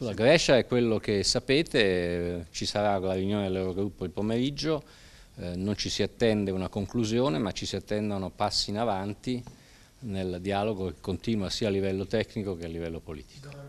Sulla Grecia è quello che sapete, ci sarà la riunione dell'Eurogruppo il pomeriggio, eh, non ci si attende una conclusione ma ci si attendono passi in avanti nel dialogo che continua sia a livello tecnico che a livello politico.